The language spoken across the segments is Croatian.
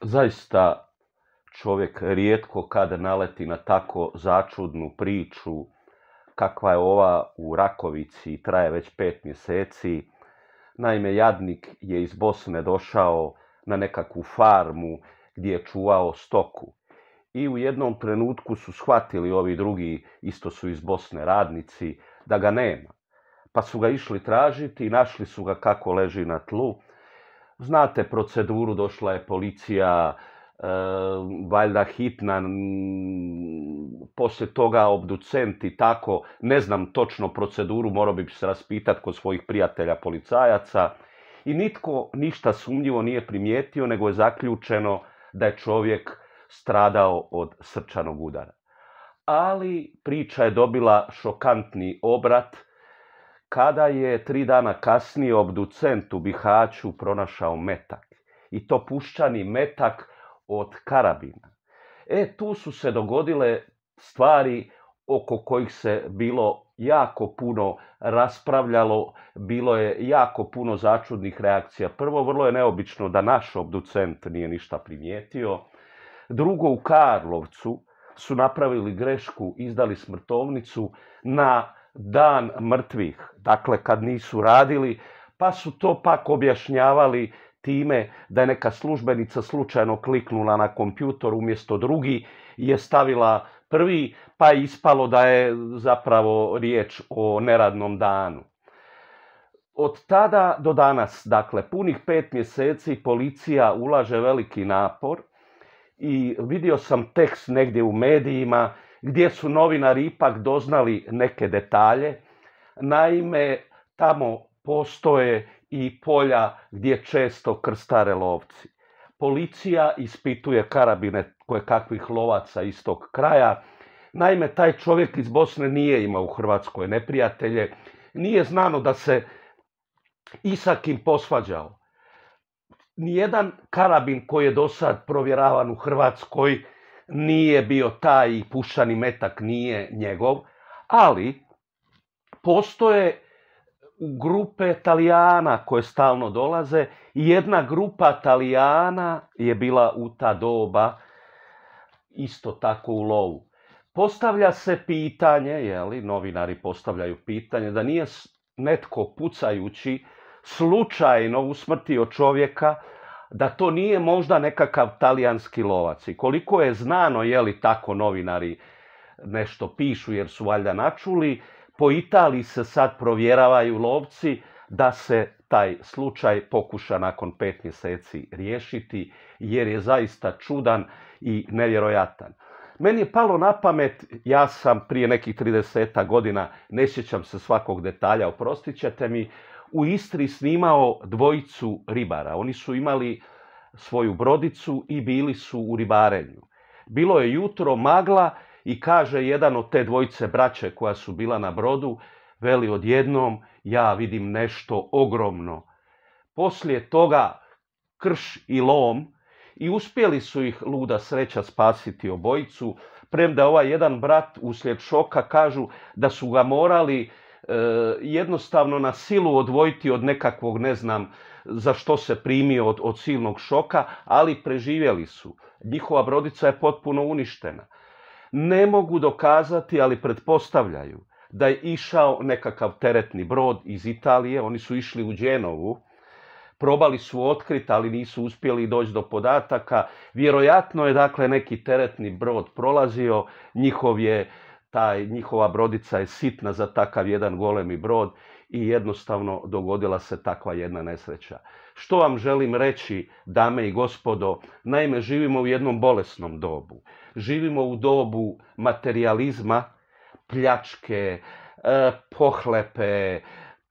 zaista čovjek rijetko kada naleti na tako začudnu priču kakva je ova u Rakovici i traje već pet mjeseci. Naime, jadnik je iz Bosne došao na nekakvu farmu gdje je čuvao stoku. I u jednom trenutku su shvatili ovi drugi, isto su iz Bosne radnici, da ga nema. Pa su ga išli tražiti i našli su ga kako leži na tlu Znate proceduru, došla je policija, eh, valjda hitna, poslije toga obducent i tako, ne znam točno proceduru, morao bi se raspitati kod svojih prijatelja policajaca. I nitko ništa sumnjivo nije primijetio, nego je zaključeno da je čovjek stradao od srčanog udara. Ali priča je dobila šokantni obrat kada je tri dana kasnije obducent u Bihaću pronašao metak. I to pušćani metak od karabina. E, tu su se dogodile stvari oko kojih se bilo jako puno raspravljalo, bilo je jako puno začudnih reakcija. Prvo, vrlo je neobično da naš obducent nije ništa primijetio. Drugo, u Karlovcu su napravili grešku, izdali smrtovnicu na dan mrtvih, dakle kad nisu radili, pa su to pak objašnjavali time da je neka službenica slučajno kliknula na kompjutor umjesto drugi je stavila prvi, pa je ispalo da je zapravo riječ o neradnom danu. Od tada do danas, dakle punih pet mjeseci, policija ulaže veliki napor i vidio sam tekst negdje u medijima gdje su novinari ipak doznali neke detalje. Naime, tamo postoje i polja gdje često krstare lovci. Policija ispituje karabine koje kakvih lovaca iz tog kraja. Naime, taj čovjek iz Bosne nije imao u Hrvatskoj neprijatelje. Nije znano da se Isakim posvađao. Nijedan karabin koji je do sad provjeravan u Hrvatskoj nije bio taj pušani metak nije njegov, ali postoje grupe Italijana koje stalno dolaze i jedna grupa Italijana je bila u ta doba isto tako u lovu. Postavlja se pitanje, je li, novinari postavljaju pitanje, da nije netko pucajući slučajno usmrtio čovjeka da to nije možda nekakav talijanski lovac. I koliko je znano, je li tako novinari nešto pišu jer su valjda načuli, po Italiji se sad provjeravaju lovci da se taj slučaj pokuša nakon pet mjeseci riješiti jer je zaista čudan i nevjerojatan. Meni je palo na pamet, ja sam prije nekih 30 godina, ne sjećam se svakog detalja, oprostit ćete mi, u Istri snimao dvojicu ribara. Oni su imali svoju brodicu i bili su u ribarenju. Bilo je jutro, magla i kaže jedan od te dvojice braće koja su bila na brodu, veli odjednom ja vidim nešto ogromno. Poslije toga krš i lom i uspjeli su ih luda sreća spasiti obojicu, premda ovaj jedan brat uslijed šoka kažu da su ga morali E, jednostavno na silu odvojiti od nekakvog, ne znam, za što se primio od, silnog šoka, ali preživjeli su. Njihova brodica je potpuno uništena. Ne mogu dokazati, ali pretpostavljaju da je išao nekakav teretni brod iz Italije, oni su išli u Đenovu, probali su otkriti, ali nisu uspjeli doći do podataka. Vjerojatno je dakle neki teretni brod prolazio, njihov je ta njihova brodica je sitna za takav jedan golemi brod i jednostavno dogodila se takva jedna nesreća. Što vam želim reći, dame i gospodo? Naime, živimo u jednom bolesnom dobu. Živimo u dobu materializma, pljačke, e, pohlepe,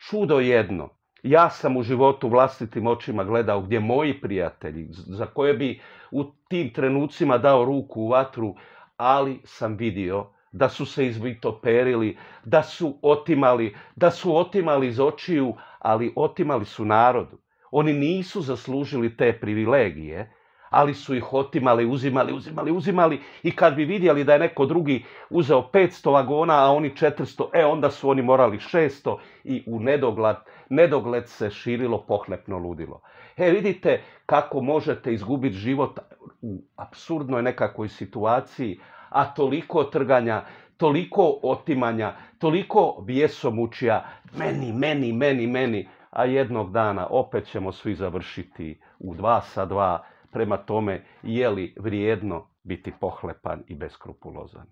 čudo jedno. Ja sam u životu vlastitim očima gledao gdje moji prijatelji, za koje bi u tim trenucima dao ruku u vatru, ali sam vidio da su se izvitoperili, da su otimali, da su otimali iz očiju, ali otimali su narodu. Oni nisu zaslužili te privilegije, ali su ih otimali, uzimali, uzimali, uzimali i kad bi vidjeli da je neko drugi uzeo 500 vagona, a oni 400, e onda su oni morali 600 i u nedogled, nedogled se širilo pohlepno ludilo. E vidite kako možete izgubiti život u absurdnoj nekakvoj situaciji, a toliko trganja, toliko otimanja, toliko bjesomučija, meni, meni, meni, meni, a jednog dana opet ćemo svi završiti u dva sa dva, prema tome je li vrijedno biti pohlepan i beskrupulozan.